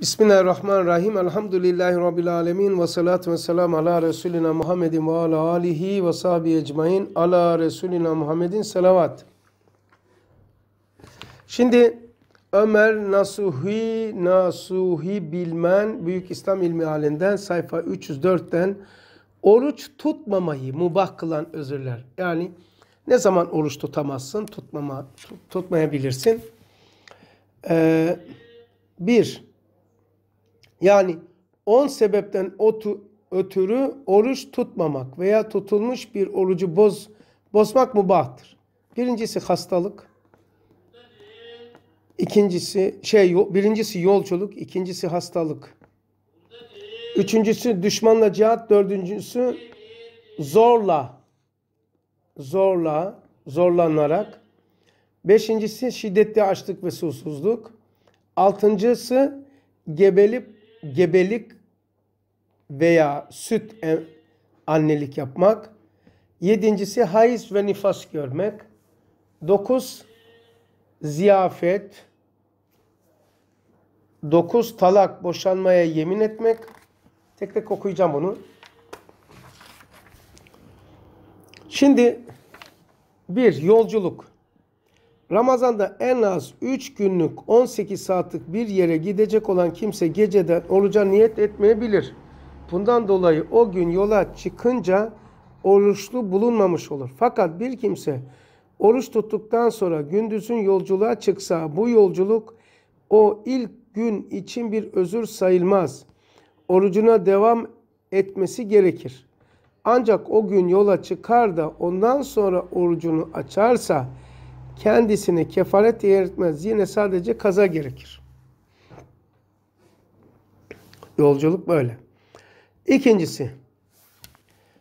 Bismillahirrahmanirrahim. Elhamdülillahi Rabbil alemin. Ve salatu ve selam ala Resulina Muhammedin ve ala alihi ve sahbihi ecmain. Ala Resulina Muhammedin salavat. Şimdi Ömer Nasuhi Nasuhi Bilmen Büyük İslam İlmi Halinden sayfa 304'ten oruç tutmamayı mubah kılan özürler. Yani ne zaman oruç tutamazsın, tutmama, tut, tutmayabilirsin. Ee, bir, yani 10 sebepten otu, ötürü oruç tutmamak veya tutulmuş bir orucu boz, bozmak mubahtır. Birincisi hastalık. İkincisi şey birincisi yolculuk, ikincisi hastalık. Üçüncüsü düşmanla cihat, dördüncüsü zorla zorla zorlanarak. Beşincisi şiddetli açlık ve susuzluk. Altıncısı gebelip gebelik veya süt annelik yapmak. Yedincisi hayız ve nifas görmek. Dokuz ziyafet. Dokuz talak boşanmaya yemin etmek. Tek tek okuyacağım onu. Şimdi bir yolculuk. Ramazan'da en az 3 günlük 18 saatlik bir yere gidecek olan kimse geceden oruca niyet etmeyebilir. Bundan dolayı o gün yola çıkınca oruçlu bulunmamış olur. Fakat bir kimse oruç tuttuktan sonra gündüzün yolculuğa çıksa bu yolculuk o ilk gün için bir özür sayılmaz. Orucuna devam etmesi gerekir. Ancak o gün yola çıkar da ondan sonra orucunu açarsa kendisini kefaret diye etmez. Yine sadece kaza gerekir. Yolculuk böyle. İkincisi,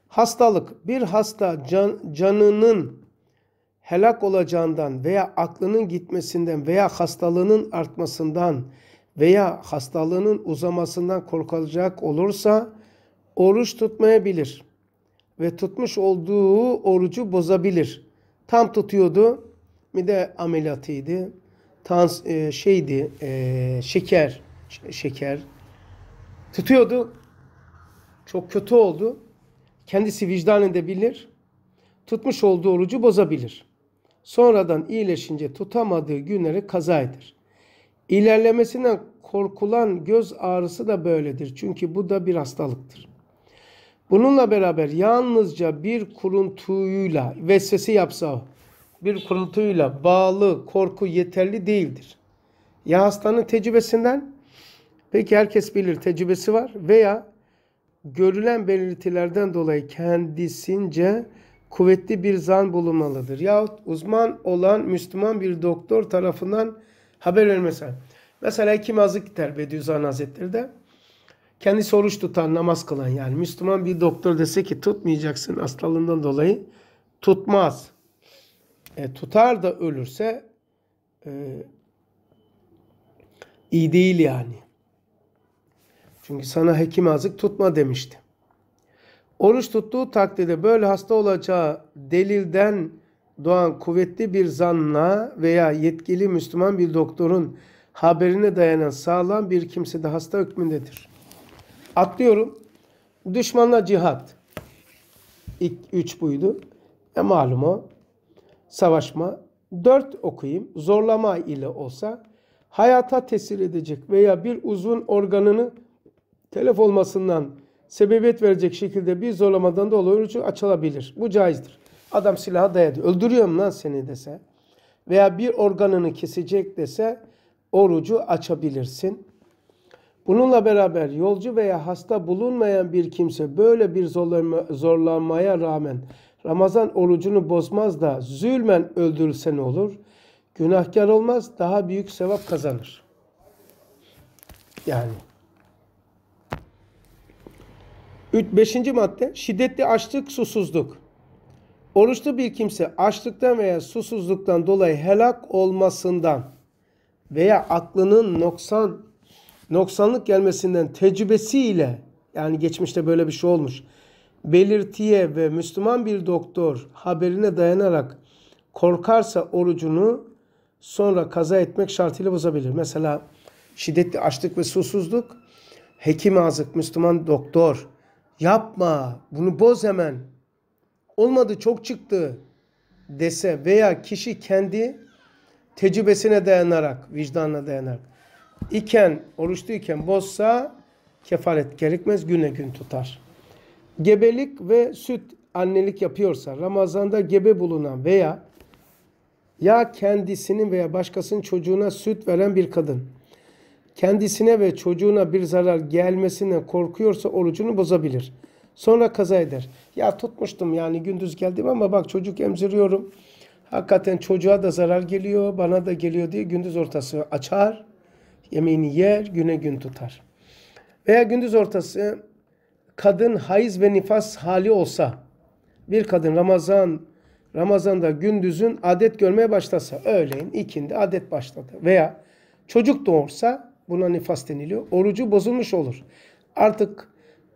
hastalık. Bir hasta can, canının helak olacağından veya aklının gitmesinden veya hastalığının artmasından veya hastalığının uzamasından korkulacak olursa oruç tutmayabilir ve tutmuş olduğu orucu bozabilir. Tam tutuyordu, mide ameliyatıydı. Tans e, şeydi, e, şeker şeker tutuyordu. Çok kötü oldu. Kendisi vicdanen de bilir. Tutmuş olduğu orucu bozabilir. Sonradan iyileşince tutamadığı günleri kaza eder. İlerlemesinden korkulan göz ağrısı da böyledir. Çünkü bu da bir hastalıktır. Bununla beraber yalnızca bir kuruntuyla vesvese yapsa bir kurutuyla bağlı korku yeterli değildir. Ya hastanın tecrübesinden peki herkes bilir tecrübesi var veya görülen belirtilerden dolayı kendisince kuvvetli bir zan bulunmalıdır. Yahut uzman olan Müslüman bir doktor tarafından haber vermesi. Mesela kim Azık Terbediüzan Hazretleri de kendi oruç tutan, namaz kılan yani Müslüman bir doktor dese ki tutmayacaksın hastalığından dolayı tutmaz e, tutar da ölürse e, iyi değil yani. Çünkü sana hekim azık tutma demişti. Oruç tuttuğu takdirde böyle hasta olacağı delilden doğan kuvvetli bir zanla veya yetkili Müslüman bir doktorun haberine dayanan sağlam bir kimse de hasta hükmündedir. Atlıyorum. Düşmanla cihat. İlk üç buydu. E malum o savaşma. 4 okuyayım. Zorlama ile olsa hayata tesir edecek veya bir uzun organını telef olmasından sebebiyet verecek şekilde bir zorlamadan dolayı orucu açılabilir. Bu caizdir. Adam silaha dayadı. Öldürüyorum lan seni dese veya bir organını kesecek dese orucu açabilirsin. Bununla beraber yolcu veya hasta bulunmayan bir kimse böyle bir zorlanmaya rağmen Ramazan orucunu bozmaz da zulmen öldürülse ne olur? Günahkar olmaz, daha büyük sevap kazanır. Yani. 5. madde şiddetli açlık, susuzluk. Oruçlu bir kimse açlıktan veya susuzluktan dolayı helak olmasından veya aklının noksan noksanlık gelmesinden tecrübesiyle yani geçmişte böyle bir şey olmuş belirtiye ve Müslüman bir doktor haberine dayanarak korkarsa orucunu sonra kaza etmek şartıyla bozabilir. Mesela şiddetli açlık ve susuzluk hekim azık Müslüman doktor yapma bunu boz hemen olmadı çok çıktı dese veya kişi kendi tecrübesine dayanarak vicdanına dayanarak iken oruçluyken bozsa kefaret gerekmez güne gün tutar gebelik ve süt annelik yapıyorsa, Ramazan'da gebe bulunan veya ya kendisinin veya başkasının çocuğuna süt veren bir kadın kendisine ve çocuğuna bir zarar gelmesinden korkuyorsa orucunu bozabilir. Sonra kaza eder. Ya tutmuştum yani gündüz geldim ama bak çocuk emziriyorum. Hakikaten çocuğa da zarar geliyor, bana da geliyor diye gündüz ortası açar, yemeğini yer, güne gün tutar. Veya gündüz ortası kadın hayız ve nifas hali olsa bir kadın Ramazan Ramazan'da gündüzün adet görmeye başlasa öğleyin ikindi adet başladı veya çocuk doğursa buna nifas deniliyor. Orucu bozulmuş olur. Artık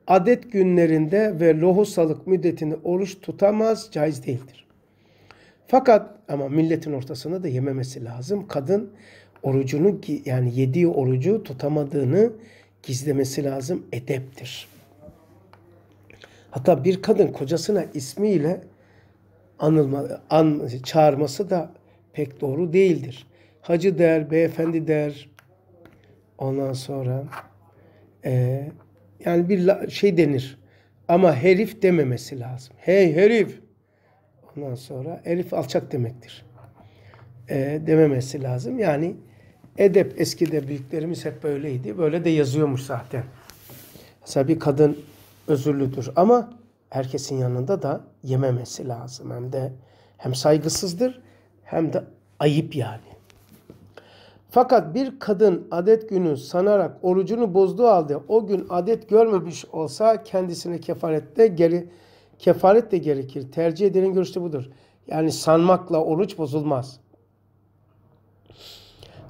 adet günlerinde ve lohusalık müddetini oruç tutamaz caiz değildir. Fakat ama milletin ortasında da yememesi lazım. Kadın orucunu yani yediği orucu tutamadığını gizlemesi lazım edeptir. Hatta bir kadın kocasına ismiyle anılma, an, çağırması da pek doğru değildir. Hacı der, beyefendi der. Ondan sonra e, yani bir şey denir. Ama herif dememesi lazım. Hey herif! Ondan sonra herif alçak demektir. E, dememesi lazım. Yani edep eskide büyüklerimiz hep böyleydi. Böyle de yazıyormuş zaten. Mesela bir kadın özürlüdür ama herkesin yanında da yememesi lazım. Hem de hem saygısızdır hem de ayıp yani. Fakat bir kadın adet günü sanarak orucunu bozduğu halde o gün adet görmemiş olsa kendisine kefaret de geri kefaret de gerekir. Tercih edilen görüşü budur. Yani sanmakla oruç bozulmaz.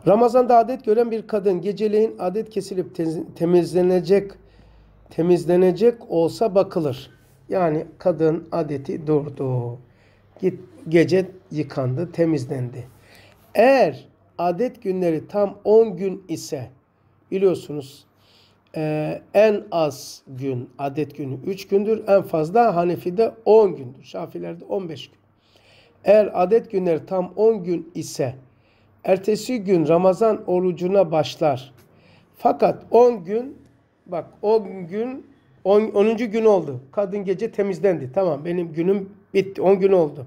Ramazan'da adet gören bir kadın geceleyin adet kesilip temizlenecek temizlenecek olsa bakılır. Yani kadın adeti durdu. Git gece yıkandı, temizlendi. Eğer adet günleri tam 10 gün ise biliyorsunuz e, en az gün adet günü 3 gündür. En fazla Hanefi'de 10 gündür. Şafilerde 15 gün. Eğer adet günleri tam 10 gün ise ertesi gün Ramazan orucuna başlar. Fakat 10 gün Bak o gün 10. gün oldu. Kadın gece temizlendi. Tamam benim günüm bitti. 10 gün oldu.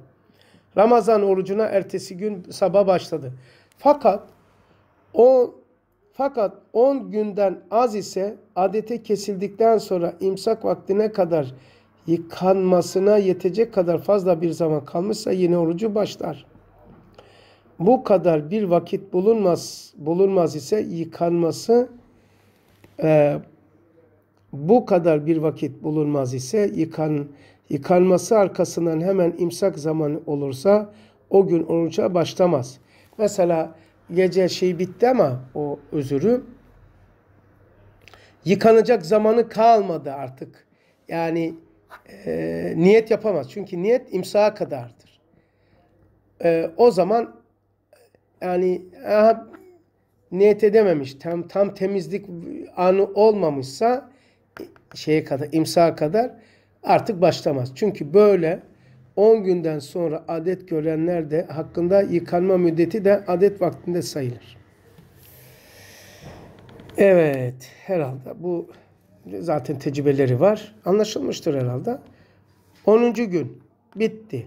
Ramazan orucuna ertesi gün sabah başladı. Fakat o fakat 10 günden az ise adete kesildikten sonra imsak vaktine kadar yıkanmasına yetecek kadar fazla bir zaman kalmışsa yine orucu başlar. Bu kadar bir vakit bulunmaz bulunmaz ise yıkanması e, bu kadar bir vakit bulunmaz ise yıkan, yıkanması arkasından hemen imsak zamanı olursa o gün oruca başlamaz. Mesela gece şey bitti ama o özürü yıkanacak zamanı kalmadı artık. Yani e, niyet yapamaz. Çünkü niyet imsaha kadardır. E, o zaman yani aha, niyet edememiş, tam tam temizlik anı olmamışsa şeye kadar imsa kadar artık başlamaz. Çünkü böyle 10 günden sonra adet görenler de hakkında yıkanma müddeti de adet vaktinde sayılır. Evet, herhalde bu zaten tecrübeleri var. Anlaşılmıştır herhalde. 10. gün bitti.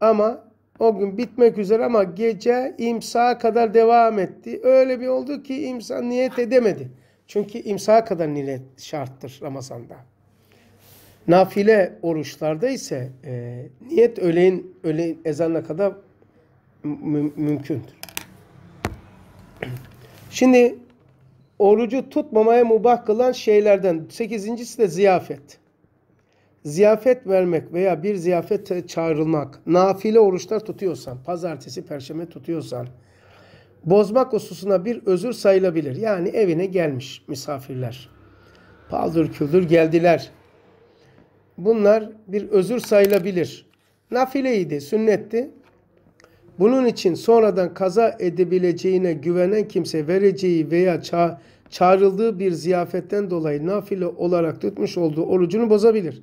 Ama o gün bitmek üzere ama gece imsa kadar devam etti. Öyle bir oldu ki imsa niyet edemedi. Çünkü imsa kadar nilet şarttır Ramazan'da. Nafile oruçlarda ise e, niyet öğleyin, öğleyin ezanına kadar mümkündür. Şimdi orucu tutmamaya mubah kılan şeylerden sekizincisi de ziyafet. Ziyafet vermek veya bir ziyafet çağrılmak. Nafile oruçlar tutuyorsan, pazartesi, perşembe tutuyorsan, bozmak hususuna bir özür sayılabilir. Yani evine gelmiş misafirler. Paldır küldür geldiler. Bunlar bir özür sayılabilir. Nafileydi, sünnetti. Bunun için sonradan kaza edebileceğine güvenen kimse vereceği veya ça çağrıldığı bir ziyafetten dolayı nafile olarak tutmuş olduğu orucunu bozabilir.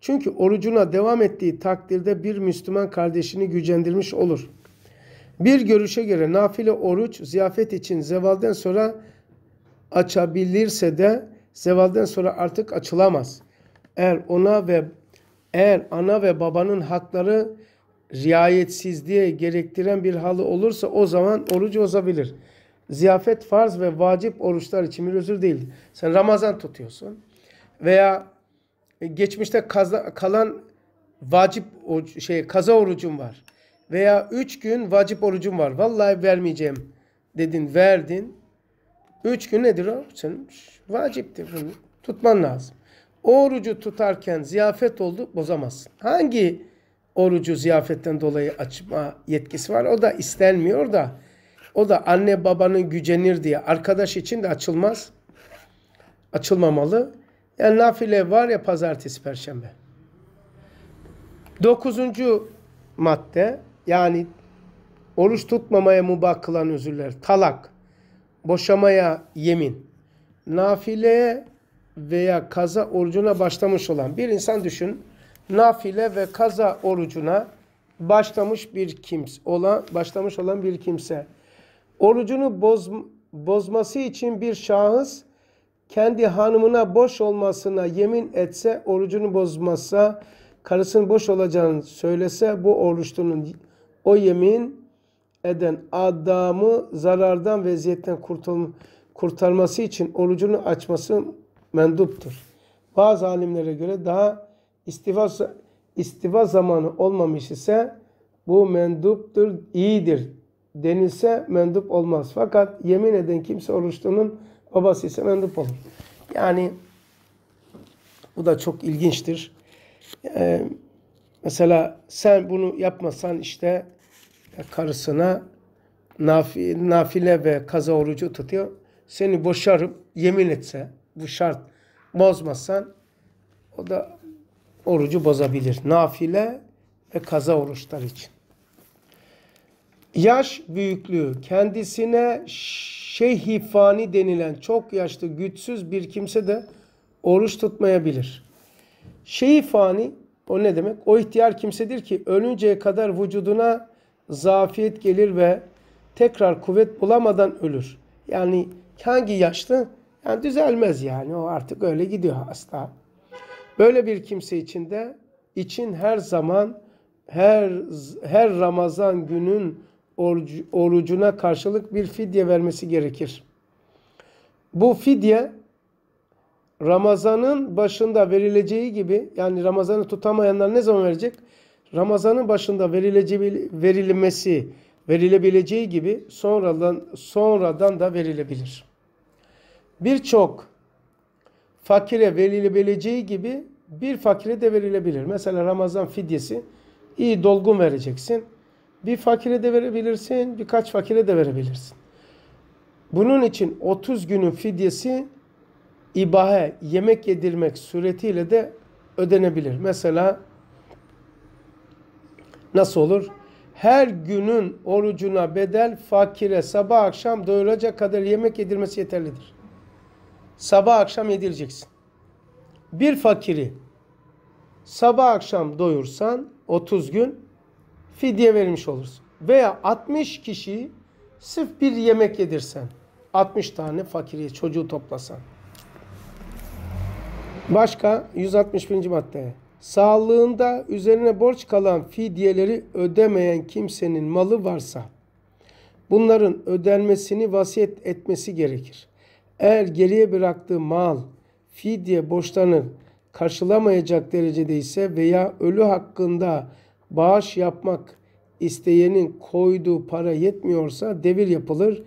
Çünkü orucuna devam ettiği takdirde bir Müslüman kardeşini gücendirmiş olur.'' Bir görüşe göre nafile oruç ziyafet için zevalden sonra açabilirse de zevalden sonra artık açılamaz. Eğer ona ve eğer ana ve babanın hakları riayetsizliğe gerektiren bir halı olursa o zaman orucu bozabilir. Ziyafet farz ve vacip oruçlar için bir özür değil. Sen Ramazan tutuyorsun veya e, geçmişte kaza, kalan vacip şey kaza orucun var veya üç gün vacip orucum var. Vallahi vermeyeceğim dedin, verdin. Üç gün nedir o? Senin vaciptir. Bunu tutman lazım. orucu tutarken ziyafet oldu bozamazsın. Hangi orucu ziyafetten dolayı açma yetkisi var? O da istenmiyor da. O da anne babanın gücenir diye. Arkadaş için de açılmaz. Açılmamalı. Yani nafile var ya pazartesi, perşembe. Dokuzuncu madde yani oruç tutmamaya mubah kılan özürler. Talak, boşamaya yemin, nafile veya kaza orucuna başlamış olan bir insan düşün. Nafile ve kaza orucuna başlamış bir kimse olan başlamış olan bir kimse orucunu boz, bozması için bir şahıs kendi hanımına boş olmasına yemin etse orucunu bozmazsa karısının boş olacağını söylese bu oruçlunun o yemin eden adamı zarardan ve veziyetten kurtarması için orucunu açması menduptur. Bazı alimlere göre daha istiva, istiva zamanı olmamış ise bu menduptur, iyidir denilse mendup olmaz. Fakat yemin eden kimse oruçlunun babası ise mendup olur. Yani bu da çok ilginçtir. Ee, mesela sen bunu yapmasan işte karısına nafi, nafile ve kaza orucu tutuyor. Seni boşarım yemin etse bu şart bozmazsan o da orucu bozabilir. Nafile ve kaza oruçlar için. Yaş büyüklüğü kendisine şeyhi denilen çok yaşlı güçsüz bir kimse de oruç tutmayabilir. Şeyhi o ne demek? O ihtiyar kimsedir ki ölünceye kadar vücuduna zafiyet gelir ve tekrar kuvvet bulamadan ölür. Yani hangi yaşlı? Yani düzelmez yani o artık öyle gidiyor hasta. Böyle bir kimse için de için her zaman her her Ramazan günün orucuna karşılık bir fidye vermesi gerekir. Bu fidye Ramazan'ın başında verileceği gibi yani Ramazan'ı tutamayanlar ne zaman verecek? Ramazanın başında verilmesi verilebileceği gibi sonradan sonradan da verilebilir. Birçok fakire verilebileceği gibi bir fakire de verilebilir. Mesela Ramazan fidyesi iyi dolgun vereceksin. Bir fakire de verebilirsin, birkaç fakire de verebilirsin. Bunun için 30 günün fidyesi ibahe, yemek yedirmek suretiyle de ödenebilir. Mesela Nasıl olur? Her günün orucuna bedel fakire sabah akşam doyuracak kadar yemek yedirmesi yeterlidir. Sabah akşam yedireceksin. Bir fakiri sabah akşam doyursan 30 gün fidye vermiş olursun. Veya 60 kişiyi sırf bir yemek yedirsen 60 tane fakiri çocuğu toplasan. Başka 161. maddeye sağlığında üzerine borç kalan fidyeleri ödemeyen kimsenin malı varsa bunların ödenmesini vasiyet etmesi gerekir. Eğer geriye bıraktığı mal fidye borçlarını karşılamayacak derecede ise veya ölü hakkında bağış yapmak isteyenin koyduğu para yetmiyorsa devir yapılır.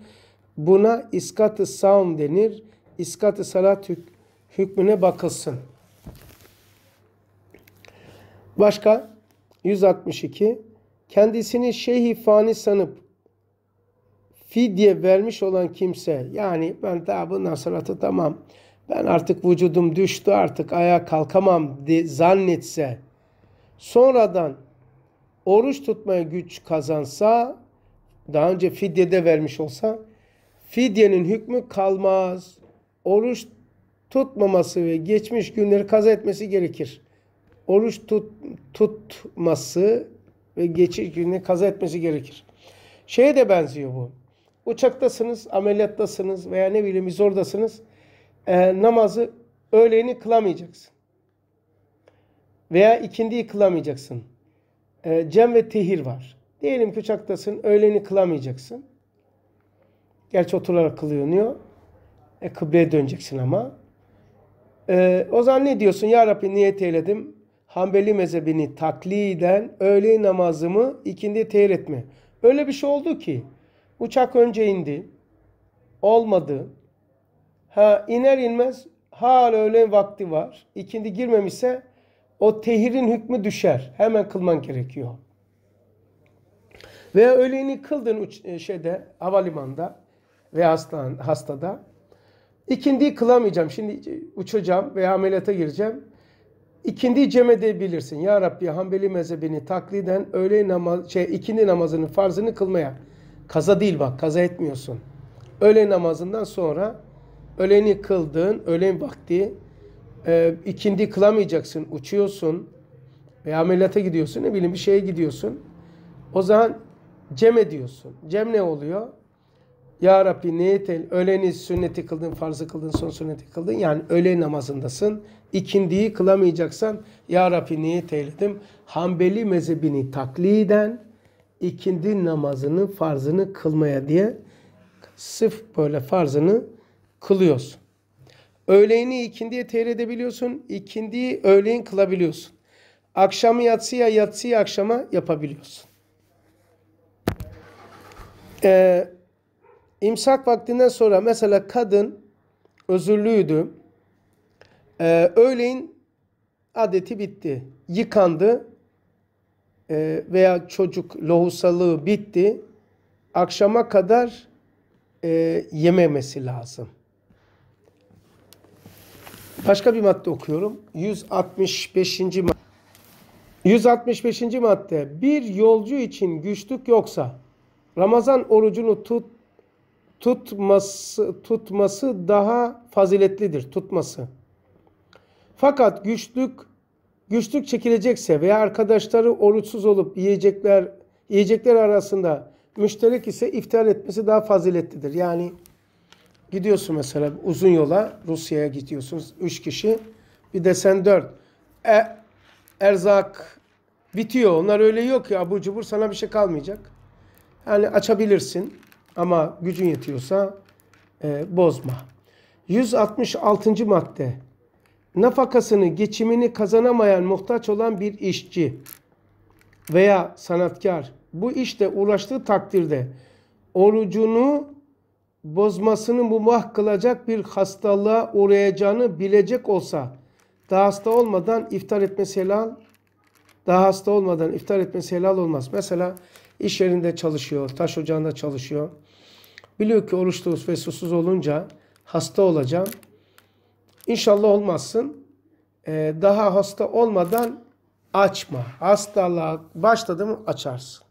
Buna iskat-ı saum denir. İskat-ı salat hükmüne bakılsın. Başka 162 kendisini şeyhi fani sanıp fidye vermiş olan kimse yani ben daha bu nasratı tamam ben artık vücudum düştü artık ayağa kalkamam de, zannetse sonradan oruç tutmaya güç kazansa daha önce fidyede vermiş olsa fidyenin hükmü kalmaz. Oruç tutmaması ve geçmiş günleri kaza etmesi gerekir oruç tut, tutması ve geçiş günü kaza etmesi gerekir. Şeye de benziyor bu. Uçaktasınız, ameliyattasınız veya ne bileyim zordasınız. E, namazı öğleni kılamayacaksın. Veya ikindiyi kılamayacaksın. E, cem ve tehir var. Diyelim ki uçaktasın, öğleni kılamayacaksın. Gerçi oturarak kılıyor E, kıbleye döneceksin ama. E, o zaman ne diyorsun? Ya Rabbi niyet eyledim Hanbeli mezhebini takliden öğle namazımı ikindi tehir etme. Öyle bir şey oldu ki uçak önce indi. Olmadı. Ha iner inmez hala öğle vakti var. İkindi girmemişse o tehirin hükmü düşer. Hemen kılman gerekiyor. Veya öğleni kıldın e, şeyde havalimanında veya hastan, hastada. İkindiyi kılamayacağım. Şimdi e, uçacağım veya ameliyata gireceğim. İkindi cem edebilirsin. Ya Rabbi Hanbeli mezhebini takliden öğle namaz, şey, ikindi namazının farzını kılmaya. Kaza değil bak kaza etmiyorsun. Öğle namazından sonra öğleni kıldığın öğlen vakti e, ikindi kılamayacaksın. Uçuyorsun veya ameliyata gidiyorsun ne bileyim bir şeye gidiyorsun. O zaman cem ediyorsun. Cem ne oluyor? Ya Rabbi niyet el öleni sünneti kıldın, farzı kıldın, son sünneti kıldın. Yani öğle namazındasın. İkindiyi kılamayacaksan Ya Rabbi niyet eyledim. Hanbeli mezhebini takliden ikindi namazını farzını kılmaya diye sıf böyle farzını kılıyorsun. Öğleyini ikindiye tehir edebiliyorsun. İkindiyi öğleyin kılabiliyorsun. Akşamı yatsıya yatsıya akşama yapabiliyorsun. Ee, imsak vaktinden sonra mesela kadın özürlüydü. Ee, öğleyin adeti bitti. Yıkandı ee, veya çocuk lohusalığı bitti. Akşama kadar e, yememesi lazım. Başka bir madde okuyorum. 165. madde. 165. madde. Bir yolcu için güçlük yoksa Ramazan orucunu tut tutması tutması daha faziletlidir tutması. Fakat güçlük güçlük çekilecekse veya arkadaşları oruçsuz olup yiyecekler yiyecekler arasında müşterek ise iftar etmesi daha faziletlidir. Yani gidiyorsun mesela uzun yola Rusya'ya gidiyorsunuz 3 kişi bir de sen 4. E, erzak bitiyor. Onlar öyle yok ya abur cubur sana bir şey kalmayacak. Yani açabilirsin. Ama gücün yetiyorsa e, bozma. 166. madde. Nafakasını, geçimini kazanamayan, muhtaç olan bir işçi veya sanatkar bu işte uğraştığı takdirde orucunu bozmasını mubah kılacak bir hastalığa uğrayacağını bilecek olsa daha hasta olmadan iftar etmesi helal daha hasta olmadan iftar etmesi helal olmaz. Mesela iş yerinde çalışıyor, taş ocağında çalışıyor. Biliyor ki oruç ve susuz olunca hasta olacağım. İnşallah olmazsın. Ee, daha hasta olmadan açma. Hastalığa başladı mı açarsın.